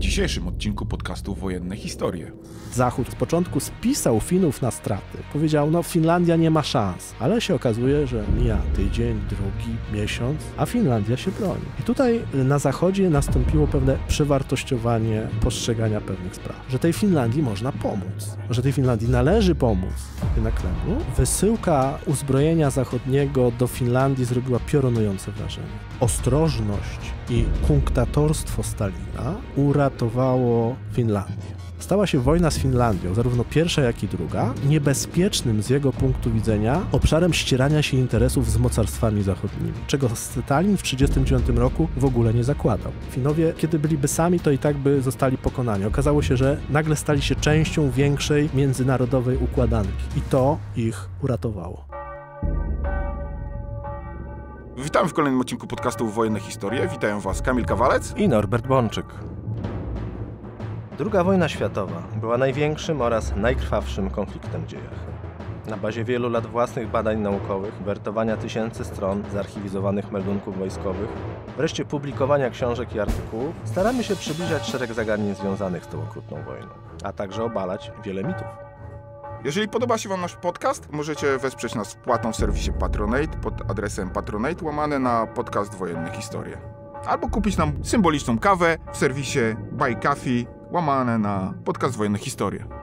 dzisiejszym odcinku podcastu Wojenne Historie. Zachód z początku spisał Finów na straty. Powiedział, no Finlandia nie ma szans, ale się okazuje, że mija tydzień, drugi, miesiąc, a Finlandia się broni. I tutaj na zachodzie nastąpiło pewne przewartościowanie postrzegania pewnych spraw, że tej Finlandii można pomóc, że tej Finlandii należy pomóc. Na Kremlu no, wysyłka uzbrojenia zachodniego do Finlandii zrobiła piorunujące wrażenie. Ostrożność i kunktatorstwo Stalina uratowało Finlandię. Stała się wojna z Finlandią, zarówno pierwsza, jak i druga, niebezpiecznym z jego punktu widzenia obszarem ścierania się interesów z mocarstwami zachodnimi, czego Stalin w 1939 roku w ogóle nie zakładał. Finowie, kiedy byliby sami, to i tak by zostali pokonani. Okazało się, że nagle stali się częścią większej międzynarodowej układanki i to ich uratowało. Witam w kolejnym odcinku podcastu Wojenne Historie. Witają Was Kamil Kawalec i Norbert Bączyk. Druga wojna światowa była największym oraz najkrwawszym konfliktem w dziejach. Na bazie wielu lat własnych badań naukowych, wertowania tysięcy stron zarchiwizowanych meldunków wojskowych, wreszcie publikowania książek i artykułów, staramy się przybliżać szereg zagadnień związanych z tą okrutną wojną, a także obalać wiele mitów. Jeżeli podoba się Wam nasz podcast, możecie wesprzeć nas wpłatą w serwisie Patronate pod adresem patronate łamane na podcast Wojenne Historie. Albo kupić nam symboliczną kawę w serwisie Buy Coffee łamane na podcast Wojenne Historie.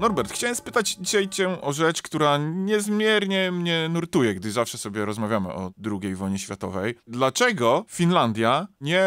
Norbert, chciałem spytać dzisiaj cię o rzecz, która niezmiernie mnie nurtuje, gdy zawsze sobie rozmawiamy o II wojnie światowej. Dlaczego Finlandia nie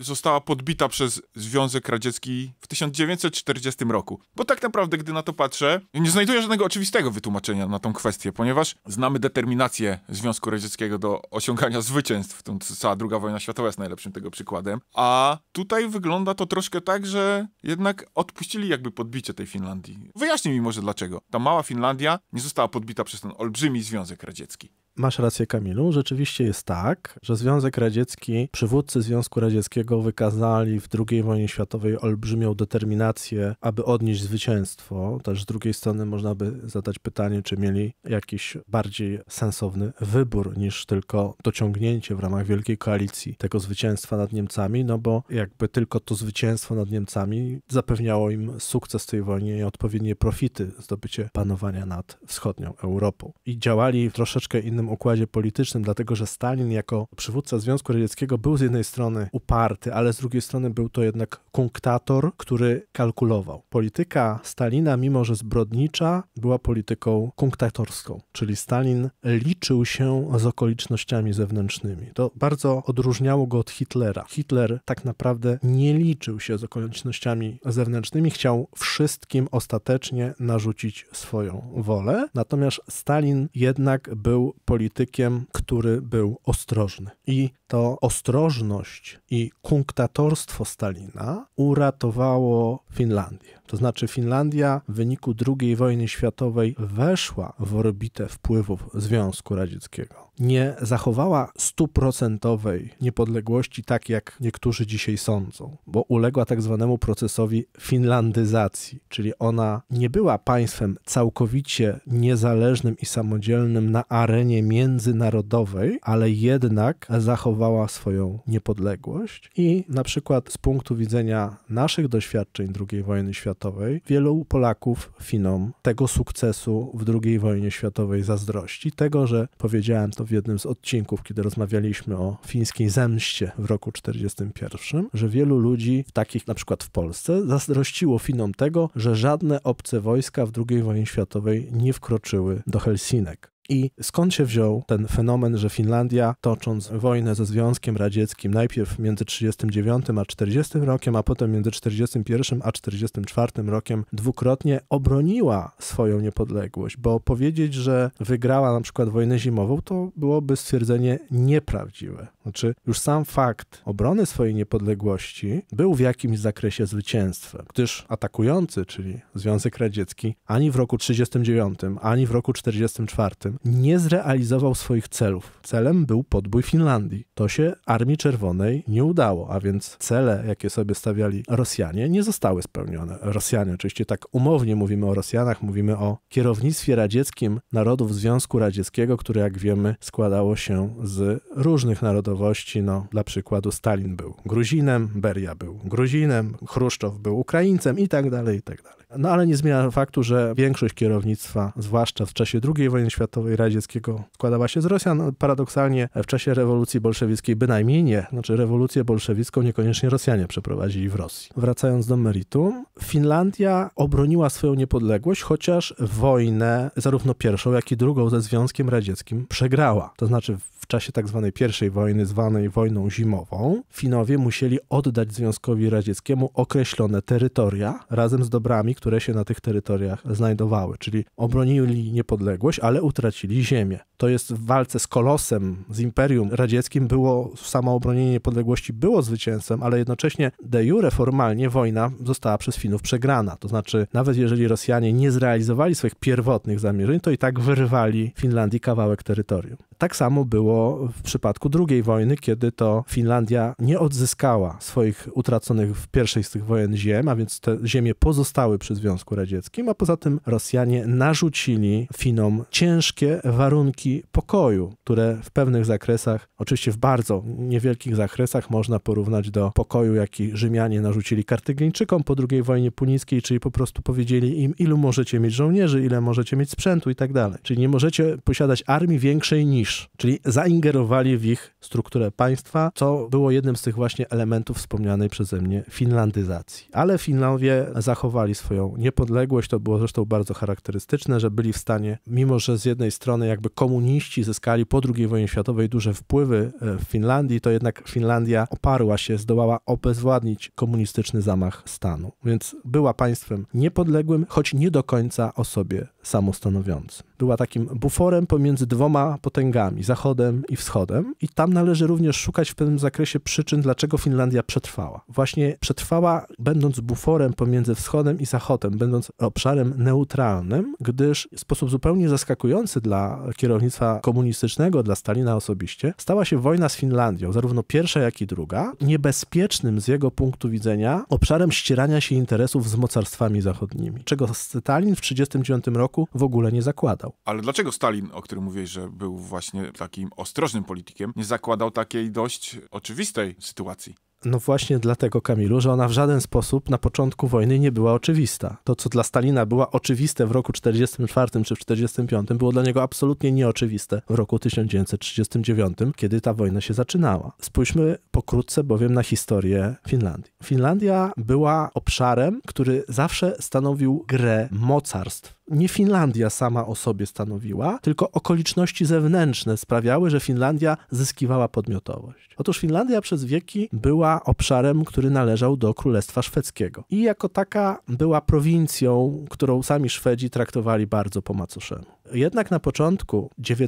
została podbita przez Związek Radziecki w 1940 roku? Bo tak naprawdę, gdy na to patrzę, nie znajduję żadnego oczywistego wytłumaczenia na tą kwestię, ponieważ znamy determinację Związku Radzieckiego do osiągania zwycięstw. Cała II wojna światowa jest najlepszym tego przykładem. A tutaj wygląda to troszkę tak, że jednak odpuścili jakby podbicie tej Finlandii. Wyjaśnij Wyjaśnij mi może dlaczego ta mała Finlandia nie została podbita przez ten olbrzymi Związek Radziecki. Masz rację, Kamilu. Rzeczywiście jest tak, że Związek Radziecki, przywódcy Związku Radzieckiego wykazali w II wojnie światowej olbrzymią determinację, aby odnieść zwycięstwo. Też z drugiej strony można by zadać pytanie, czy mieli jakiś bardziej sensowny wybór niż tylko dociągnięcie w ramach Wielkiej Koalicji tego zwycięstwa nad Niemcami, no bo jakby tylko to zwycięstwo nad Niemcami zapewniało im sukces tej wojnie i odpowiednie profity, zdobycie panowania nad wschodnią Europą. I działali w troszeczkę innym pewnym układzie politycznym, dlatego że Stalin jako przywódca Związku Radzieckiego był z jednej strony uparty, ale z drugiej strony był to jednak kunktator, który kalkulował. Polityka Stalina, mimo że zbrodnicza, była polityką kunktatorską, czyli Stalin liczył się z okolicznościami zewnętrznymi. To bardzo odróżniało go od Hitlera. Hitler tak naprawdę nie liczył się z okolicznościami zewnętrznymi, chciał wszystkim ostatecznie narzucić swoją wolę, natomiast Stalin jednak był politykiem politykiem, który był ostrożny. I to ostrożność i kunktatorstwo Stalina uratowało Finlandię. To znaczy, Finlandia w wyniku II wojny światowej weszła w orbitę wpływów Związku Radzieckiego nie zachowała stuprocentowej niepodległości, tak jak niektórzy dzisiaj sądzą, bo uległa tak zwanemu procesowi finlandyzacji, czyli ona nie była państwem całkowicie niezależnym i samodzielnym na arenie międzynarodowej, ale jednak zachowała swoją niepodległość i na przykład z punktu widzenia naszych doświadczeń II wojny światowej, wielu Polaków Finom tego sukcesu w II wojnie światowej zazdrości, tego, że powiedziałem to w jednym z odcinków, kiedy rozmawialiśmy o fińskiej zemście w roku 1941, że wielu ludzi, takich na przykład w Polsce, zazdrościło Finom tego, że żadne obce wojska w II wojnie światowej nie wkroczyły do Helsinek. I skąd się wziął ten fenomen, że Finlandia, tocząc wojnę ze Związkiem Radzieckim, najpierw między 1939 a 40 rokiem, a potem między 1941 a 1944 rokiem, dwukrotnie obroniła swoją niepodległość? Bo powiedzieć, że wygrała na przykład wojnę zimową, to byłoby stwierdzenie nieprawdziwe. Znaczy, już sam fakt obrony swojej niepodległości był w jakimś zakresie zwycięstwem, gdyż atakujący, czyli Związek Radziecki, ani w roku 1939, ani w roku 1944 nie zrealizował swoich celów. Celem był podbój Finlandii. To się Armii Czerwonej nie udało, a więc cele, jakie sobie stawiali Rosjanie, nie zostały spełnione. Rosjanie, oczywiście tak umownie mówimy o Rosjanach, mówimy o kierownictwie radzieckim narodów Związku Radzieckiego, które jak wiemy składało się z różnych narodowości. No, dla przykładu Stalin był Gruzinem, Beria był Gruzinem, Chruszczow był Ukraińcem i tak dalej, i tak dalej. No ale nie zmienia faktu, że większość kierownictwa, zwłaszcza w czasie II wojny światowej radzieckiego, składała się z Rosjan. Paradoksalnie w czasie rewolucji bolszewickiej bynajmniej nie. Znaczy rewolucję bolszewicką niekoniecznie Rosjanie przeprowadzili w Rosji. Wracając do meritum, Finlandia obroniła swoją niepodległość, chociaż wojnę, zarówno pierwszą, jak i drugą ze Związkiem Radzieckim przegrała. To znaczy w czasie tak zwanej pierwszej wojny, zwanej wojną zimową, Finowie musieli oddać Związkowi Radzieckiemu określone terytoria razem z dobrami, które się na tych terytoriach znajdowały, czyli obronili niepodległość, ale utracili ziemię. To jest w walce z kolosem, z Imperium Radzieckim było samo obronienie niepodległości było zwycięstwem, ale jednocześnie de jure formalnie wojna została przez Finów przegrana. To znaczy, nawet jeżeli Rosjanie nie zrealizowali swoich pierwotnych zamierzeń, to i tak wyrwali Finlandii kawałek terytorium. Tak samo było w przypadku II wojny, kiedy to Finlandia nie odzyskała swoich utraconych w pierwszej z tych wojen ziem, a więc te ziemie pozostały przy Związku Radzieckim, a poza tym Rosjanie narzucili Finom ciężkie warunki pokoju, które w pewnych zakresach, oczywiście w bardzo niewielkich zakresach, można porównać do pokoju, jaki Rzymianie narzucili Kartygińczykom po II wojnie punickiej, czyli po prostu powiedzieli im, ilu możecie mieć żołnierzy, ile możecie mieć sprzętu i tak dalej. Czyli nie możecie posiadać armii większej niż, czyli zaingerowali w ich strukturę państwa, co było jednym z tych właśnie elementów wspomnianej przeze mnie finlandyzacji. Ale Finlandowie zachowali swoje swoją niepodległość. To było zresztą bardzo charakterystyczne, że byli w stanie, mimo że z jednej strony jakby komuniści zyskali po II wojnie światowej duże wpływy e, w Finlandii, to jednak Finlandia oparła się, zdołała obezwładnić komunistyczny zamach stanu. Więc była państwem niepodległym, choć nie do końca o sobie samostanowiącym była takim buforem pomiędzy dwoma potęgami, Zachodem i Wschodem, i tam należy również szukać w pewnym zakresie przyczyn, dlaczego Finlandia przetrwała. Właśnie przetrwała, będąc buforem pomiędzy Wschodem i Zachodem, będąc obszarem neutralnym, gdyż w sposób zupełnie zaskakujący dla kierownictwa komunistycznego, dla Stalina osobiście, stała się wojna z Finlandią, zarówno pierwsza, jak i druga, niebezpiecznym z jego punktu widzenia obszarem ścierania się interesów z mocarstwami zachodnimi, czego Stalin w 1939 roku w ogóle nie zakłada zakładał. Ale dlaczego Stalin, o którym mówiłeś, że był właśnie takim ostrożnym politykiem, nie zakładał takiej dość oczywistej sytuacji? No właśnie dlatego, Kamilu, że ona w żaden sposób na początku wojny nie była oczywista. To, co dla Stalina była oczywiste w roku 44 czy 1945, 45, było dla niego absolutnie nieoczywiste w roku 1939, kiedy ta wojna się zaczynała. Spójrzmy pokrótce bowiem na historię Finlandii. Finlandia była obszarem, który zawsze stanowił grę mocarstw nie Finlandia sama o sobie stanowiła, tylko okoliczności zewnętrzne sprawiały, że Finlandia zyskiwała podmiotowość. Otóż Finlandia przez wieki była obszarem, który należał do Królestwa Szwedzkiego. I jako taka była prowincją, którą sami Szwedzi traktowali bardzo po macoszemu. Jednak na początku XIX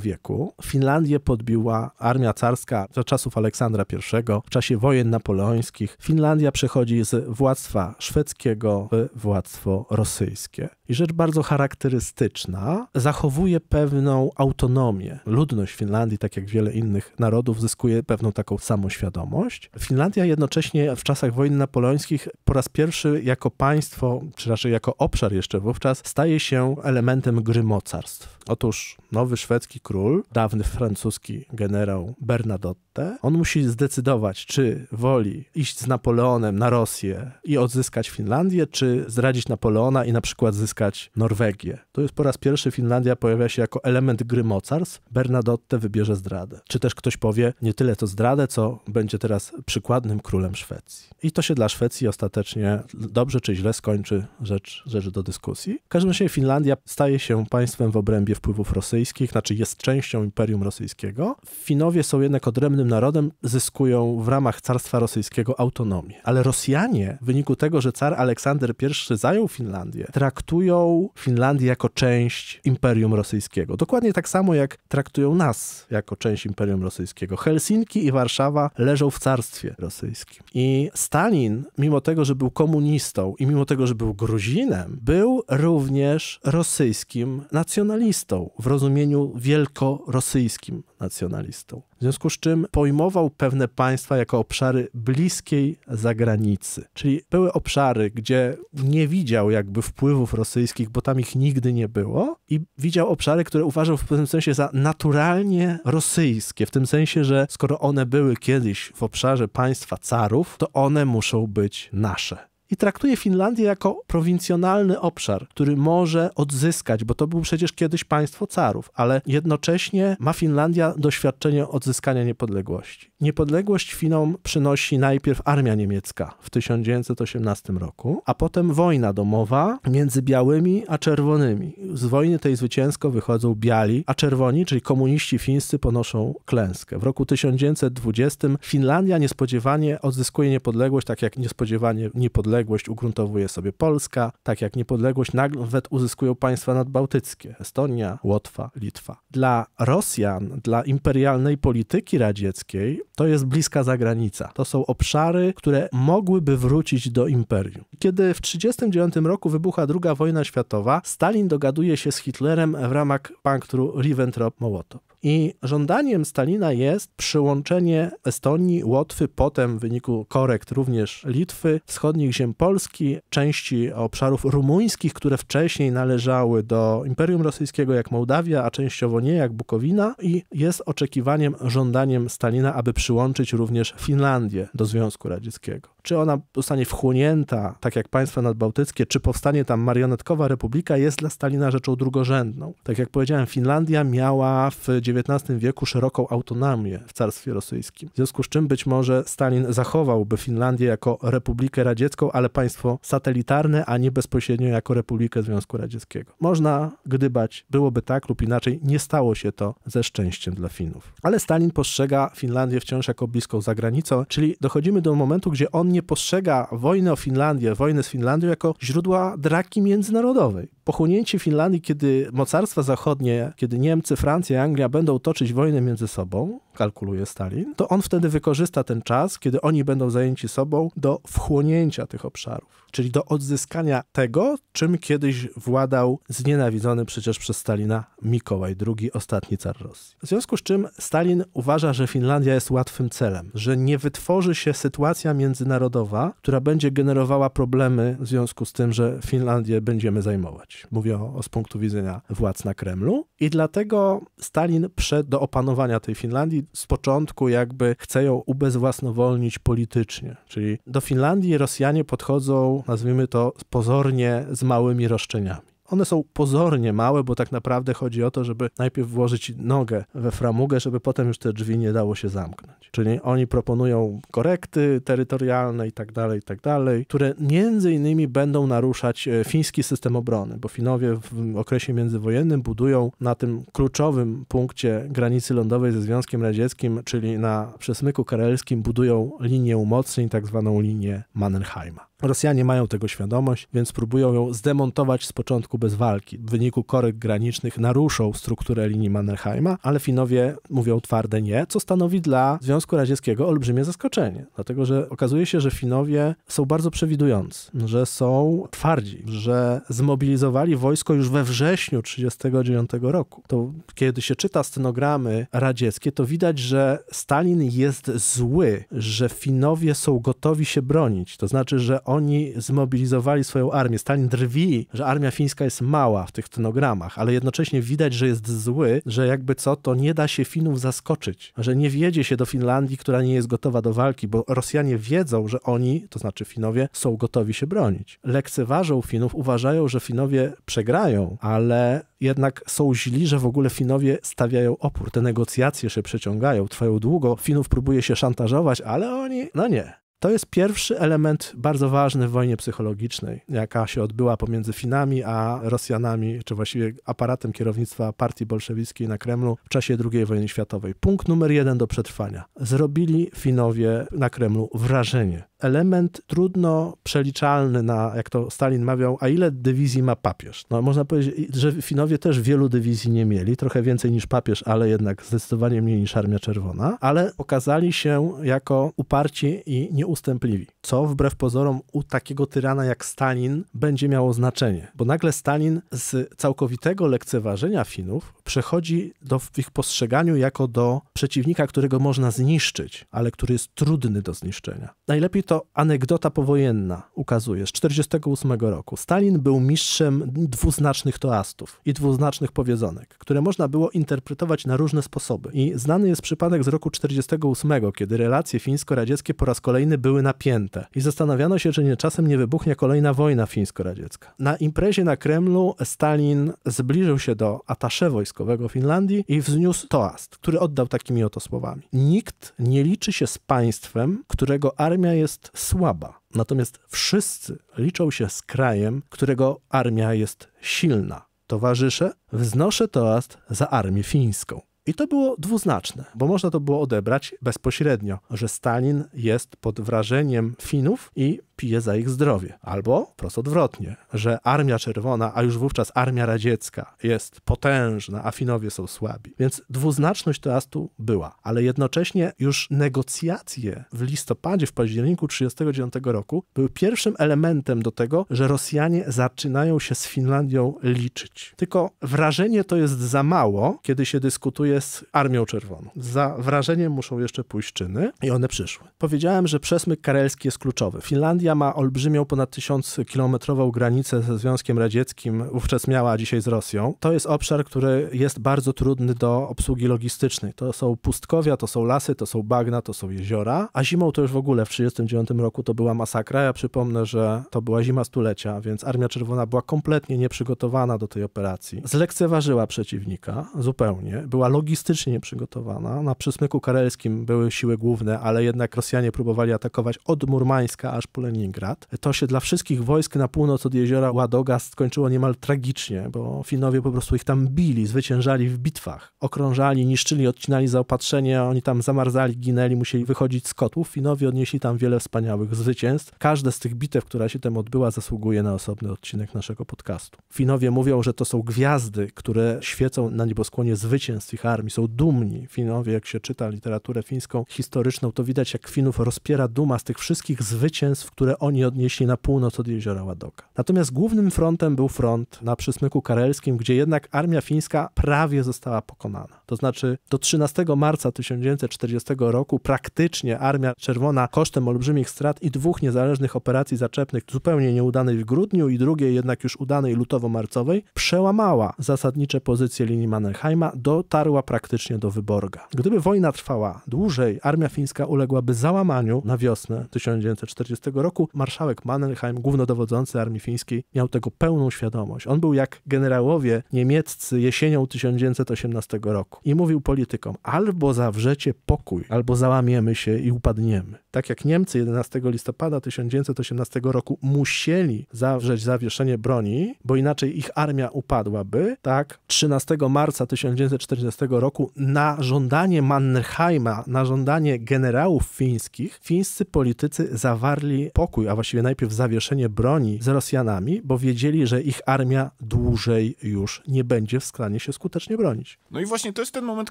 wieku Finlandię podbiła armia carska za czasów Aleksandra I, w czasie wojen napoleońskich. Finlandia przechodzi z władztwa szwedzkiego w władztwo rosyjskie. I rzecz bardzo charakterystyczna, zachowuje pewną autonomię. Ludność Finlandii, tak jak wiele innych narodów, zyskuje pewną taką samoświadomość. Finlandia jednocześnie w czasach wojen napoleońskich po raz pierwszy jako państwo, czy raczej jako obszar jeszcze wówczas, staje się elementem gry mocarstw. Otóż nowy szwedzki król, dawny francuski generał Bernadotte, on musi zdecydować, czy woli iść z Napoleonem na Rosję i odzyskać Finlandię, czy zdradzić Napoleona i na przykład zyskać Norwegię. To jest po raz pierwszy Finlandia pojawia się jako element gry mocarstw. Bernadotte wybierze zdradę. Czy też ktoś powie, nie tyle to zdradę, co będzie teraz przykładnym królem Szwecji. I to się dla Szwecji ostatecznie dobrze czy źle skończy, rzecz, rzecz do dyskusji. W każdym razie Finlandia staje się państwem w obrębie wpływów rosyjskich, znaczy jest częścią Imperium Rosyjskiego. Finowie są jednak odrębnym narodem, zyskują w ramach Carstwa Rosyjskiego autonomię. Ale Rosjanie, w wyniku tego, że Czar Aleksander I zajął Finlandię, traktują Finlandię jako część Imperium Rosyjskiego. Dokładnie tak samo jak traktują nas jako część Imperium Rosyjskiego. Helsinki i Warszawa leżą w Carstwie Rosyjskim. I Stalin, mimo tego, że był komunistą i mimo tego, że był Gruzinem, był również rosyjskim nacjonalistą nacjonalistą w rozumieniu wielkorosyjskim nacjonalistą. W związku z czym pojmował pewne państwa jako obszary bliskiej zagranicy. Czyli były obszary, gdzie nie widział jakby wpływów rosyjskich, bo tam ich nigdy nie było, i widział obszary, które uważał w pewnym sensie za naturalnie rosyjskie, w tym sensie, że skoro one były kiedyś w obszarze państwa carów, to one muszą być nasze i traktuje Finlandię jako prowincjonalny obszar, który może odzyskać, bo to był przecież kiedyś państwo carów, ale jednocześnie ma Finlandia doświadczenie odzyskania niepodległości. Niepodległość Finom przynosi najpierw armia niemiecka w 1918 roku, a potem wojna domowa między białymi a czerwonymi. Z wojny tej zwycięsko wychodzą biali, a czerwoni, czyli komuniści fińscy, ponoszą klęskę. W roku 1920 Finlandia niespodziewanie odzyskuje niepodległość, tak jak niespodziewanie niepodległość ugruntowuje sobie Polska, tak jak niepodległość nawet uzyskują państwa nadbałtyckie Estonia, Łotwa, Litwa. Dla Rosjan, dla imperialnej polityki radzieckiej, to jest bliska zagranica. To są obszary, które mogłyby wrócić do imperium. Kiedy w 1939 roku wybucha II wojna światowa, Stalin dogaduje się z Hitlerem w ramach punktu Ribbentrop-Mołotow. I żądaniem Stalina jest przyłączenie Estonii, Łotwy, potem w wyniku korekt również Litwy, wschodnich ziem Polski, części obszarów rumuńskich, które wcześniej należały do Imperium Rosyjskiego, jak Mołdawia, a częściowo nie, jak Bukowina. I jest oczekiwaniem, żądaniem Stalina, aby przyłączyć również Finlandię do Związku Radzieckiego. Czy ona zostanie wchłonięta, tak jak państwa nadbałtyckie, czy powstanie tam marionetkowa republika, jest dla Stalina rzeczą drugorzędną. Tak jak powiedziałem, Finlandia miała w XIX wieku szeroką autonomię w carstwie rosyjskim. W związku z czym być może Stalin zachowałby Finlandię jako republikę radziecką, ale państwo satelitarne, a nie bezpośrednio jako republikę Związku Radzieckiego. Można gdybać, byłoby tak lub inaczej, nie stało się to ze szczęściem dla Finów. Ale Stalin postrzega Finlandię wciąż jako bliską zagranicą, czyli dochodzimy do momentu, gdzie on nie postrzega wojny o Finlandię, wojny z Finlandią jako źródła draki międzynarodowej pochłonięcie Finlandii, kiedy mocarstwa zachodnie, kiedy Niemcy, Francja i Anglia będą toczyć wojnę między sobą, kalkuluje Stalin, to on wtedy wykorzysta ten czas, kiedy oni będą zajęci sobą, do wchłonięcia tych obszarów, czyli do odzyskania tego, czym kiedyś władał znienawidzony przecież przez Stalina Mikołaj II, ostatni car Rosji. W związku z czym Stalin uważa, że Finlandia jest łatwym celem, że nie wytworzy się sytuacja międzynarodowa, która będzie generowała problemy w związku z tym, że Finlandię będziemy zajmować. Mówię o, o, z punktu widzenia władz na Kremlu. I dlatego Stalin przed do opanowania tej Finlandii z początku jakby chce ją ubezwłasnowolnić politycznie. Czyli do Finlandii Rosjanie podchodzą, nazwijmy to pozornie, z małymi roszczeniami. One są pozornie małe, bo tak naprawdę chodzi o to, żeby najpierw włożyć nogę we framugę, żeby potem już te drzwi nie dało się zamknąć. Czyli oni proponują korekty terytorialne i tak dalej, i tak dalej, które między innymi będą naruszać e, fiński system obrony, bo Finowie w okresie międzywojennym budują na tym kluczowym punkcie granicy lądowej ze Związkiem Radzieckim, czyli na przesmyku karelskim budują linię umocnień, tak zwaną linię Mannerheima. Rosjanie mają tego świadomość, więc próbują ją zdemontować z początku bez walki. W wyniku korek granicznych naruszą strukturę linii Mannerheima, ale Finowie mówią twarde nie, co stanowi dla Związku Radzieckiego olbrzymie zaskoczenie, dlatego że okazuje się, że Finowie są bardzo przewidujący, że są twardzi, że zmobilizowali wojsko już we wrześniu 1939 roku. To kiedy się czyta stenogramy radzieckie, to widać, że Stalin jest zły, że Finowie są gotowi się bronić, to znaczy, że oni zmobilizowali swoją armię. Stalin drwi, że armia fińska jest mała w tych stenogramach, ale jednocześnie widać, że jest zły, że jakby co, to nie da się Finów zaskoczyć, że nie wjedzie się do Finlandii, która nie jest gotowa do walki, bo Rosjanie wiedzą, że oni, to znaczy Finowie, są gotowi się bronić. Lekceważą Finów, uważają, że Finowie przegrają, ale jednak są źli, że w ogóle Finowie stawiają opór. Te negocjacje się przeciągają, trwają długo. Finów próbuje się szantażować, ale oni, no nie. To jest pierwszy element bardzo ważny w wojnie psychologicznej, jaka się odbyła pomiędzy Finami a Rosjanami, czy właściwie aparatem kierownictwa partii bolszewickiej na Kremlu w czasie II wojny światowej. Punkt numer jeden do przetrwania. Zrobili Finowie na Kremlu wrażenie element trudno przeliczalny na, jak to Stalin mawiał, a ile dywizji ma papież? No, można powiedzieć, że Finowie też wielu dywizji nie mieli, trochę więcej niż papież, ale jednak zdecydowanie mniej niż Armia Czerwona, ale okazali się jako uparci i nieustępliwi, co wbrew pozorom u takiego tyrana jak Stalin będzie miało znaczenie, bo nagle Stalin z całkowitego lekceważenia Finów przechodzi do, w ich postrzeganiu jako do przeciwnika, którego można zniszczyć, ale który jest trudny do zniszczenia. Najlepiej to anegdota powojenna ukazuje z 1948 roku. Stalin był mistrzem dwuznacznych toastów i dwuznacznych powiedzonek, które można było interpretować na różne sposoby. I znany jest przypadek z roku 1948, kiedy relacje fińsko-radzieckie po raz kolejny były napięte i zastanawiano się, czy nie czasem nie wybuchnie kolejna wojna fińsko-radziecka. Na imprezie na Kremlu Stalin zbliżył się do atasze wojskowego Finlandii i wzniósł toast, który oddał takimi oto słowami. Nikt nie liczy się z państwem, którego armia jest jest słaba. Natomiast wszyscy liczą się z krajem, którego armia jest silna. Towarzysze, wznoszę toast za armię fińską. I to było dwuznaczne, bo można to było odebrać bezpośrednio, że Stalin jest pod wrażeniem Finów i pije za ich zdrowie. Albo wprost odwrotnie, że Armia Czerwona, a już wówczas Armia Radziecka jest potężna, a Finowie są słabi. Więc dwuznaczność teastu była, ale jednocześnie już negocjacje w listopadzie, w październiku 1939 roku były pierwszym elementem do tego, że Rosjanie zaczynają się z Finlandią liczyć. Tylko wrażenie to jest za mało, kiedy się dyskutuje z Armią Czerwoną. Za wrażeniem muszą jeszcze pójść czyny i one przyszły. Powiedziałem, że przesmyk karelski jest kluczowy. Finlandia Finlandia ma olbrzymią, ponad tysiąc kilometrową granicę ze Związkiem Radzieckim, wówczas miała, a dzisiaj z Rosją. To jest obszar, który jest bardzo trudny do obsługi logistycznej. To są pustkowia, to są lasy, to są bagna, to są jeziora, a zimą to już w ogóle w 1939 roku to była masakra. Ja przypomnę, że to była zima stulecia, więc Armia Czerwona była kompletnie nieprzygotowana do tej operacji. Zlekceważyła przeciwnika zupełnie, była logistycznie nieprzygotowana. Na przysmyku karelskim były siły główne, ale jednak Rosjanie próbowali atakować od Murmańska aż po Leningrad. Kaliningrad. To się dla wszystkich wojsk na północ od jeziora Ładoga skończyło niemal tragicznie, bo Finowie po prostu ich tam bili, zwyciężali w bitwach, okrążali, niszczyli, odcinali zaopatrzenie, oni tam zamarzali, ginęli, musieli wychodzić z kotłów. Finowie odnieśli tam wiele wspaniałych zwycięstw. Każda z tych bitew, która się tam odbyła, zasługuje na osobny odcinek naszego podcastu. Finowie mówią, że to są gwiazdy, które świecą na nieboskłonie zwycięstw ich armii, są dumni. Finowie, jak się czyta literaturę fińską, historyczną, to widać, jak Finów rozpiera duma z tych wszystkich zwycięstw, które które oni odnieśli na północ od jeziora Ładoka. Natomiast głównym frontem był front na przysmyku karelskim, gdzie jednak armia fińska prawie została pokonana. To znaczy do 13 marca 1940 roku praktycznie armia czerwona kosztem olbrzymich strat i dwóch niezależnych operacji zaczepnych, zupełnie nieudanej w grudniu i drugiej jednak już udanej lutowo-marcowej, przełamała zasadnicze pozycje linii Mannerheima, dotarła praktycznie do Wyborga. Gdyby wojna trwała dłużej, armia fińska uległaby załamaniu na wiosnę 1940 roku, roku marszałek Mannerheim, głównodowodzący armii fińskiej, miał tego pełną świadomość. On był jak generałowie niemieccy jesienią 1918 roku i mówił politykom: albo zawrzecie pokój, albo załamiemy się i upadniemy. Tak jak Niemcy 11 listopada 1918 roku musieli zawrzeć zawieszenie broni, bo inaczej ich armia upadłaby, tak 13 marca 1914 roku na żądanie Mannerheima, na żądanie generałów fińskich, fińscy politycy zawarli pokój pokój, a właściwie najpierw zawieszenie broni z Rosjanami, bo wiedzieli, że ich armia dłużej już nie będzie w stanie się skutecznie bronić. No i właśnie to jest ten moment,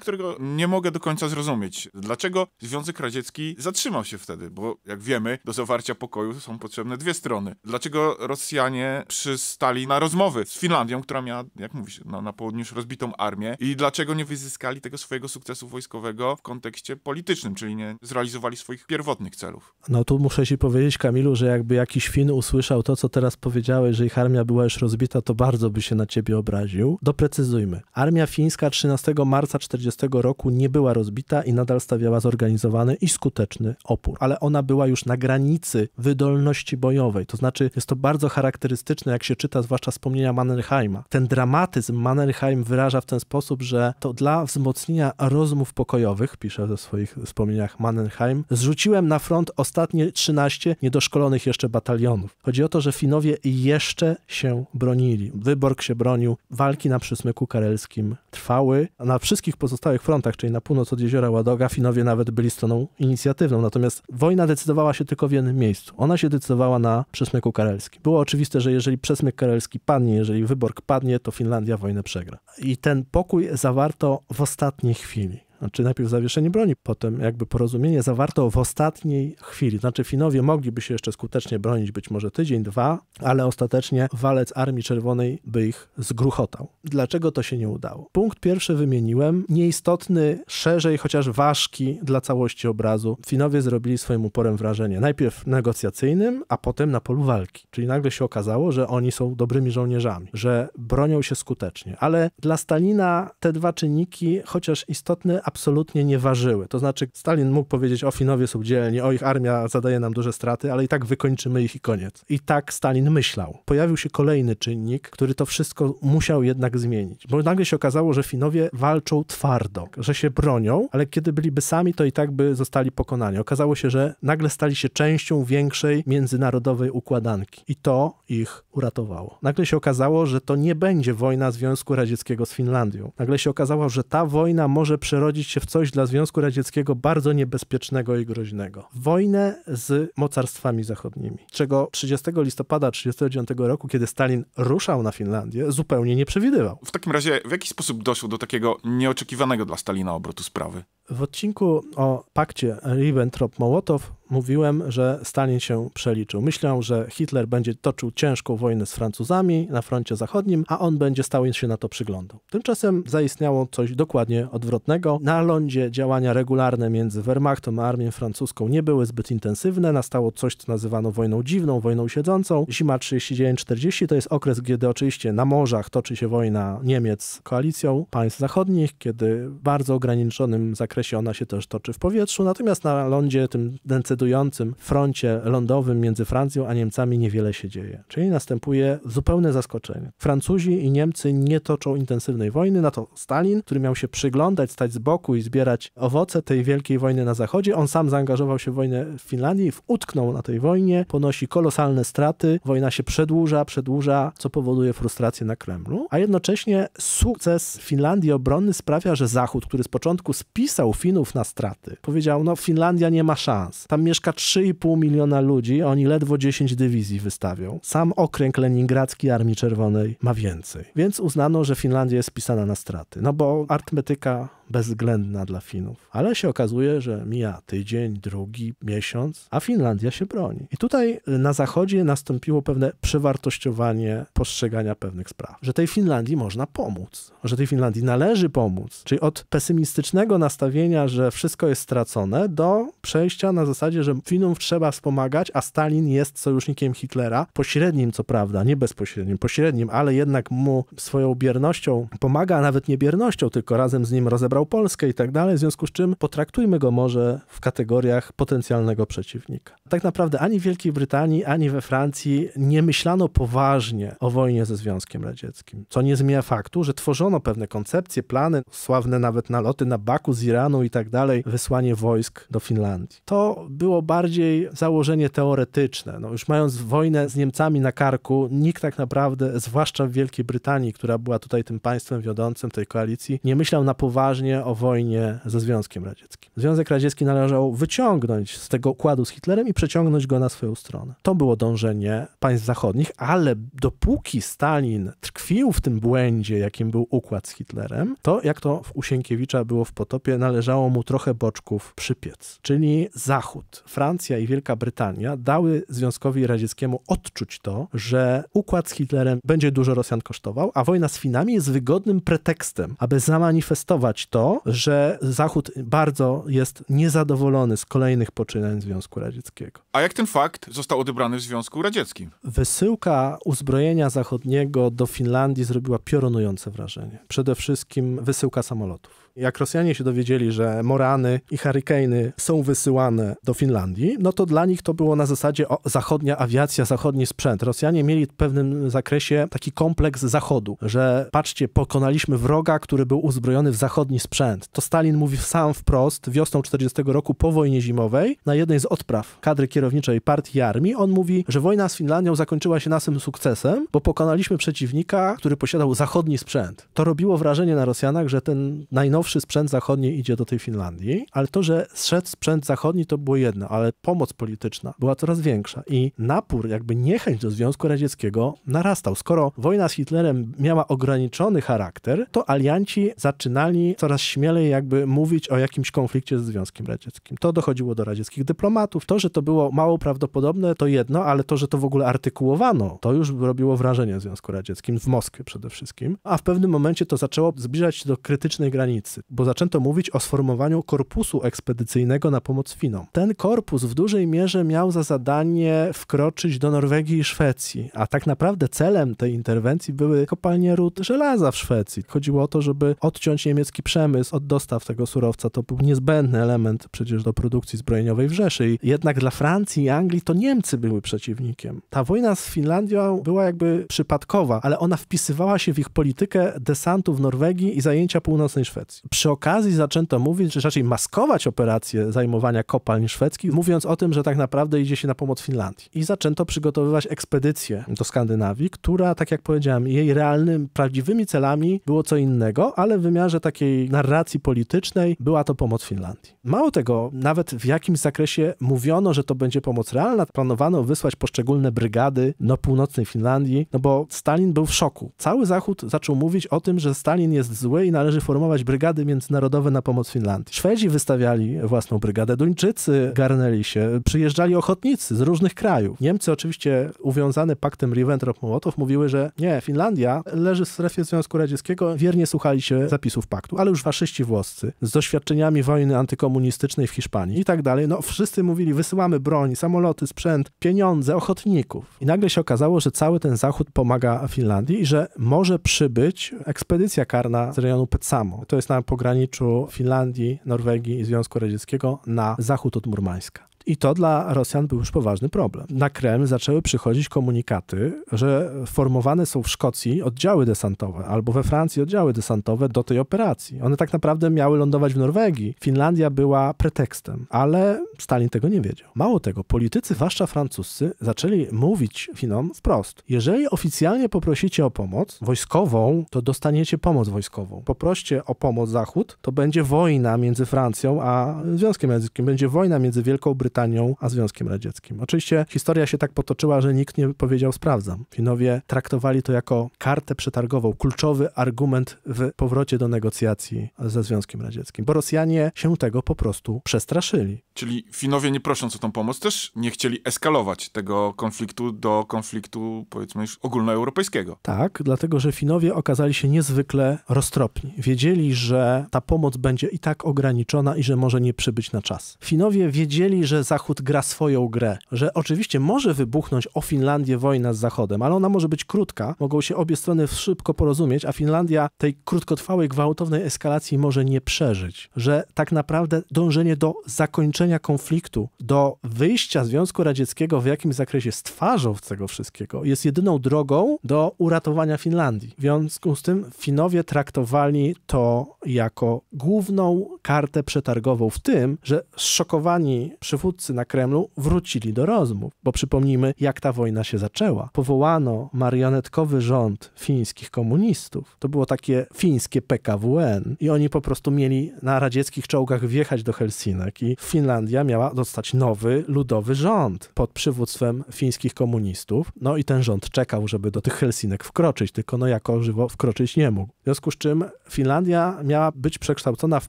którego nie mogę do końca zrozumieć. Dlaczego Związek Radziecki zatrzymał się wtedy? Bo jak wiemy, do zawarcia pokoju są potrzebne dwie strony. Dlaczego Rosjanie przystali na rozmowy z Finlandią, która miała, jak mówisz, no, na południu już rozbitą armię i dlaczego nie wyzyskali tego swojego sukcesu wojskowego w kontekście politycznym, czyli nie zrealizowali swoich pierwotnych celów? No tu muszę ci powiedzieć, Kamil, Kamilu, że jakby jakiś Fin usłyszał to, co teraz powiedziałeś, że ich armia była już rozbita, to bardzo by się na ciebie obraził. Doprecyzujmy. Armia fińska 13 marca 40 roku nie była rozbita i nadal stawiała zorganizowany i skuteczny opór, ale ona była już na granicy wydolności bojowej. To znaczy jest to bardzo charakterystyczne, jak się czyta zwłaszcza wspomnienia Mannerheima. Ten dramatyzm Mannerheim wyraża w ten sposób, że to dla wzmocnienia rozmów pokojowych, pisze we swoich wspomnieniach Mannerheim, zrzuciłem na front ostatnie 13 niedoszczęśliwych szkolonych jeszcze batalionów. Chodzi o to, że Finowie jeszcze się bronili. Wyborg się bronił, walki na przysmyku karelskim trwały. Na wszystkich pozostałych frontach, czyli na północ od jeziora Ładoga, Finowie nawet byli stroną inicjatywną. Natomiast wojna decydowała się tylko w jednym miejscu. Ona się decydowała na przysmyku karelskim. Było oczywiste, że jeżeli przesmyk karelski padnie, jeżeli Wyborg padnie, to Finlandia wojnę przegra. I ten pokój zawarto w ostatniej chwili. Znaczy najpierw zawieszenie broni, potem jakby porozumienie zawarto w ostatniej chwili. Znaczy Finowie mogliby się jeszcze skutecznie bronić, być może tydzień, dwa, ale ostatecznie walec Armii Czerwonej by ich zgruchotał. Dlaczego to się nie udało? Punkt pierwszy wymieniłem, nieistotny, szerzej, chociaż ważki dla całości obrazu. Finowie zrobili swoim uporem wrażenie. Najpierw negocjacyjnym, a potem na polu walki. Czyli nagle się okazało, że oni są dobrymi żołnierzami, że bronią się skutecznie. Ale dla Stalina te dwa czynniki, chociaż istotne, absolutnie nie ważyły. To znaczy Stalin mógł powiedzieć o Finowie są dzielni, o ich armia zadaje nam duże straty, ale i tak wykończymy ich i koniec. I tak Stalin myślał. Pojawił się kolejny czynnik, który to wszystko musiał jednak zmienić. Bo nagle się okazało, że Finowie walczą twardo, że się bronią, ale kiedy byliby sami, to i tak by zostali pokonani. Okazało się, że nagle stali się częścią większej międzynarodowej układanki. I to ich uratowało. Nagle się okazało, że to nie będzie wojna Związku Radzieckiego z Finlandią. Nagle się okazało, że ta wojna może przerodzić przerodzić się w coś dla Związku Radzieckiego bardzo niebezpiecznego i groźnego. Wojnę z mocarstwami zachodnimi, czego 30 listopada 1939 roku, kiedy Stalin ruszał na Finlandię, zupełnie nie przewidywał. W takim razie w jaki sposób doszło do takiego nieoczekiwanego dla Stalina obrotu sprawy? W odcinku o pakcie Ribbentrop-Mołotow mówiłem, że Stalin się przeliczył. Myślał, że Hitler będzie toczył ciężką wojnę z Francuzami na froncie zachodnim, a on będzie stał się na to przyglądał. Tymczasem zaistniało coś dokładnie odwrotnego. Na lądzie działania regularne między Wehrmachtem a armią francuską nie były zbyt intensywne. Nastało coś, co nazywano wojną dziwną, wojną siedzącą. Zima 39-40 to jest okres, kiedy oczywiście na morzach toczy się wojna Niemiec z koalicją państw zachodnich, kiedy w bardzo ograniczonym zakresie ona się też toczy w powietrzu. Natomiast na lądzie tym densytetnym decydującym froncie lądowym między Francją a Niemcami niewiele się dzieje. Czyli następuje zupełne zaskoczenie. Francuzi i Niemcy nie toczą intensywnej wojny, na to Stalin, który miał się przyglądać, stać z boku i zbierać owoce tej wielkiej wojny na zachodzie, on sam zaangażował się w wojnę w Finlandii, utknął na tej wojnie, ponosi kolosalne straty, wojna się przedłuża, przedłuża, co powoduje frustrację na Kremlu, a jednocześnie sukces Finlandii obronny sprawia, że Zachód, który z początku spisał Finów na straty, powiedział, no Finlandia nie ma szans, tam mieszka 3,5 miliona ludzi, a oni ledwo 10 dywizji wystawią. Sam okręg leningradzki Armii Czerwonej ma więcej. Więc uznano, że Finlandia jest pisana na straty. No bo arytmetyka bezwzględna dla Finów. Ale się okazuje, że mija tydzień, drugi, miesiąc, a Finlandia się broni. I tutaj na zachodzie nastąpiło pewne przewartościowanie postrzegania pewnych spraw, że tej Finlandii można pomóc, że tej Finlandii należy pomóc. Czyli od pesymistycznego nastawienia, że wszystko jest stracone, do przejścia na zasadzie, że Finów trzeba wspomagać, a Stalin jest sojusznikiem Hitlera, pośrednim co prawda, nie bezpośrednim, pośrednim, ale jednak mu swoją biernością pomaga, a nawet nie biernością, tylko razem z nim rozebrał wybrał Polskę i tak dalej, w związku z czym potraktujmy go może w kategoriach potencjalnego przeciwnika. Tak naprawdę ani w Wielkiej Brytanii, ani we Francji nie myślano poważnie o wojnie ze Związkiem Radzieckim, co nie zmienia faktu, że tworzono pewne koncepcje, plany, sławne nawet naloty na Baku z Iranu i tak dalej, wysłanie wojsk do Finlandii. To było bardziej założenie teoretyczne. No już mając wojnę z Niemcami na karku, nikt tak naprawdę, zwłaszcza w Wielkiej Brytanii, która była tutaj tym państwem wiodącym tej koalicji, nie myślał na poważnie poważnie o wojnie ze Związkiem Radzieckim. Związek Radziecki należał wyciągnąć z tego układu z Hitlerem i przeciągnąć go na swoją stronę. To było dążenie państw zachodnich, ale dopóki Stalin tkwił w tym błędzie, jakim był układ z Hitlerem, to jak to w Usienkiewicza było w potopie, należało mu trochę boczków przypiec. Czyli Zachód, Francja i Wielka Brytania dały Związkowi Radzieckiemu odczuć to, że układ z Hitlerem będzie dużo Rosjan kosztował, a wojna z Finami jest wygodnym pretekstem, aby zamanifestować to, to, że Zachód bardzo jest niezadowolony z kolejnych poczynań Związku Radzieckiego. A jak ten fakt został odebrany w Związku Radzieckim? Wysyłka uzbrojenia zachodniego do Finlandii zrobiła piorunujące wrażenie. Przede wszystkim wysyłka samolotów. Jak Rosjanie się dowiedzieli, że Morany i Hurricane są wysyłane do Finlandii, no to dla nich to było na zasadzie o, zachodnia awiacja, zachodni sprzęt. Rosjanie mieli w pewnym zakresie taki kompleks zachodu, że patrzcie, pokonaliśmy wroga, który był uzbrojony w zachodni sprzęt. To Stalin mówi sam wprost wiosną 40 roku po wojnie zimowej na jednej z odpraw kadry kierowniczej partii armii. On mówi, że wojna z Finlandią zakończyła się naszym sukcesem, bo pokonaliśmy przeciwnika, który posiadał zachodni sprzęt. To robiło wrażenie na Rosjanach, że ten najnowszy najnowszy sprzęt zachodni idzie do tej Finlandii, ale to, że szedł sprzęt zachodni to było jedno, ale pomoc polityczna była coraz większa i napór, jakby niechęć do Związku Radzieckiego narastał. Skoro wojna z Hitlerem miała ograniczony charakter, to alianci zaczynali coraz śmielej jakby mówić o jakimś konflikcie ze Związkiem Radzieckim. To dochodziło do radzieckich dyplomatów. To, że to było mało prawdopodobne, to jedno, ale to, że to w ogóle artykułowano, to już robiło wrażenie w Związku Radzieckim, w Moskwie przede wszystkim, a w pewnym momencie to zaczęło zbliżać się do krytycznej granicy bo zaczęto mówić o sformowaniu korpusu ekspedycyjnego na pomoc Finom. Ten korpus w dużej mierze miał za zadanie wkroczyć do Norwegii i Szwecji, a tak naprawdę celem tej interwencji były kopalnie ród żelaza w Szwecji. Chodziło o to, żeby odciąć niemiecki przemysł od dostaw tego surowca. To był niezbędny element przecież do produkcji zbrojeniowej w Rzeszy. jednak dla Francji i Anglii to Niemcy były przeciwnikiem. Ta wojna z Finlandią była jakby przypadkowa, ale ona wpisywała się w ich politykę desantu w Norwegii i zajęcia północnej Szwecji. Przy okazji zaczęto mówić, że raczej maskować operację zajmowania kopalń szwedzkich, mówiąc o tym, że tak naprawdę idzie się na pomoc Finlandii. I zaczęto przygotowywać ekspedycję do Skandynawii, która, tak jak powiedziałem, jej realnym, prawdziwymi celami było co innego, ale w wymiarze takiej narracji politycznej była to pomoc Finlandii. Mało tego, nawet w jakimś zakresie mówiono, że to będzie pomoc realna, planowano wysłać poszczególne brygady do północnej Finlandii, no bo Stalin był w szoku. Cały Zachód zaczął mówić o tym, że Stalin jest zły i należy formować brygady brygady międzynarodowe na pomoc Finlandii. Szwedzi wystawiali własną brygadę, Duńczycy garnęli się, przyjeżdżali ochotnicy z różnych krajów. Niemcy oczywiście uwiązane paktem Ribbentrop-Mołotow mówiły, że nie, Finlandia leży w strefie Związku Radzieckiego, wiernie słuchali się zapisów paktu, ale już faszyści włoscy z doświadczeniami wojny antykomunistycznej w Hiszpanii i tak dalej, no wszyscy mówili, wysyłamy broń, samoloty, sprzęt, pieniądze, ochotników. I nagle się okazało, że cały ten zachód pomaga Finlandii i że może przybyć ekspedycja karna z rejonu Petsamo. To jest na na pograniczu Finlandii, Norwegii i Związku Radzieckiego na zachód od Murmańska. I to dla Rosjan był już poważny problem. Na Kreml zaczęły przychodzić komunikaty, że formowane są w Szkocji oddziały desantowe albo we Francji oddziały desantowe do tej operacji. One tak naprawdę miały lądować w Norwegii. Finlandia była pretekstem, ale Stalin tego nie wiedział. Mało tego, politycy, zwłaszcza francuscy, zaczęli mówić Finom wprost: jeżeli oficjalnie poprosicie o pomoc wojskową, to dostaniecie pomoc wojskową. Poproście o pomoc Zachód, to będzie wojna między Francją a Związkiem Radzieckim, będzie wojna między Wielką Brytanią Brytanią a Związkiem Radzieckim. Oczywiście historia się tak potoczyła, że nikt nie powiedział sprawdzam. Finowie traktowali to jako kartę przetargową, kluczowy argument w powrocie do negocjacji ze Związkiem Radzieckim, bo Rosjanie się tego po prostu przestraszyli. Czyli Finowie, nie prosząc o tą pomoc, też nie chcieli eskalować tego konfliktu do konfliktu, powiedzmy, już ogólnoeuropejskiego. Tak, dlatego że Finowie okazali się niezwykle roztropni. Wiedzieli, że ta pomoc będzie i tak ograniczona i że może nie przybyć na czas. Finowie wiedzieli, że Zachód gra swoją grę, że oczywiście może wybuchnąć o Finlandię wojna z Zachodem, ale ona może być krótka, mogą się obie strony szybko porozumieć, a Finlandia tej krótkotrwałej, gwałtownej eskalacji może nie przeżyć. Że tak naprawdę dążenie do zakończenia zakończenia konfliktu, do wyjścia Związku Radzieckiego w jakimś zakresie z twarzą tego wszystkiego jest jedyną drogą do uratowania Finlandii. W związku z tym Finowie traktowali to jako główną kartę przetargową w tym, że zszokowani przywódcy na Kremlu wrócili do rozmów, bo przypomnijmy, jak ta wojna się zaczęła. Powołano marionetkowy rząd fińskich komunistów. To było takie fińskie PKWN i oni po prostu mieli na radzieckich czołgach wjechać do Helsinek i w Finlandii Finlandia miała dostać nowy, ludowy rząd pod przywództwem fińskich komunistów. No i ten rząd czekał, żeby do tych Helsinek wkroczyć, tylko no jako żywo wkroczyć nie mógł. W związku z czym Finlandia miała być przekształcona w